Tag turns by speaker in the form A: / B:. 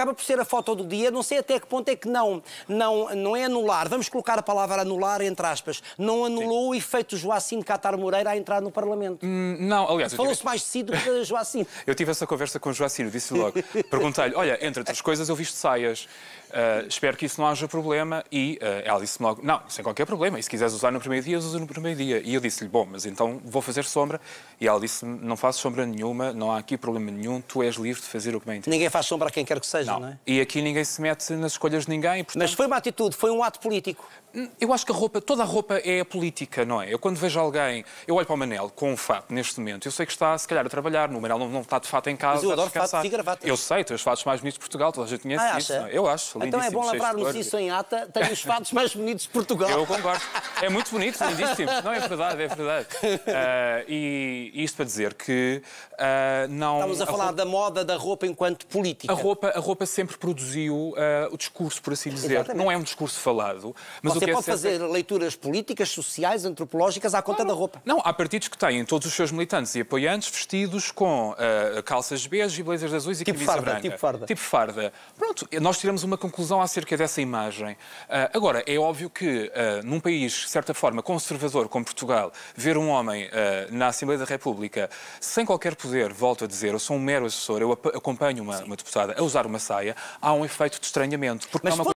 A: acaba por ser a foto do dia, não sei até que ponto é que não, não, não é anular. Vamos colocar a palavra anular entre aspas. Não anulou Sim. o efeito Joacim Catar Moreira a entrar no Parlamento. Hum, não, aliás... Falou-se tive... mais de si do que Joacim. eu tive essa conversa com o Joacim, disse logo. Perguntei-lhe, olha, entre outras coisas eu visto saias. Uh, espero que isso não haja problema. E uh, ela disse-me logo, não, sem qualquer problema. E se quiseres usar no primeiro dia, usa no primeiro dia. E eu disse-lhe, bom, mas então vou fazer sombra. E ela disse-me, não faço sombra nenhuma, não há aqui problema nenhum, tu és livre de fazer o que bem entendes. Ninguém faz sombra a quem quer que seja não. não é? E aqui ninguém se mete nas escolhas de ninguém. Portanto... Mas foi uma atitude, foi um ato político. Hum, eu acho que a roupa, toda a roupa é política, não é? Eu quando vejo alguém, eu olho para o Manel com um fato neste momento, eu sei que está, se calhar, a trabalhar, O Manel não, não está de fato em casa. Mas eu adoro fatos e gravatas. Eu sei, tem os fatos mais bonitos de Portugal, toda a gente conhece ah, isso. É? Eu acho, Então é bom lavrarmos isso em ata, tem os fatos mais bonitos de Portugal. Eu concordo. É muito bonito, lindíssimo. Não, é verdade, é verdade. Uh, e isto para dizer que uh, não... Estamos a falar roupa... da moda da roupa enquanto política. A roupa, a roupa roupa sempre produziu uh, o discurso, por assim dizer. Exatamente. Não é um discurso falado. Mas Você o que é pode é fazer leituras políticas, sociais, antropológicas à conta não, da roupa. Não, há partidos que têm todos os seus militantes e apoiantes vestidos com uh, calças bege e blazers azuis tipo e camisa farda, branca. Tipo farda. Tipo farda. Pronto, nós tiramos uma conclusão acerca dessa imagem. Uh, agora, é óbvio que num país, de certa forma, conservador como Portugal, ver um homem na Assembleia da República sem qualquer poder, volto a dizer, eu sou um mero assessor, eu acompanho uma, uma deputada a usar uma saia, há um efeito de estranhamento. Porque Mas há uma...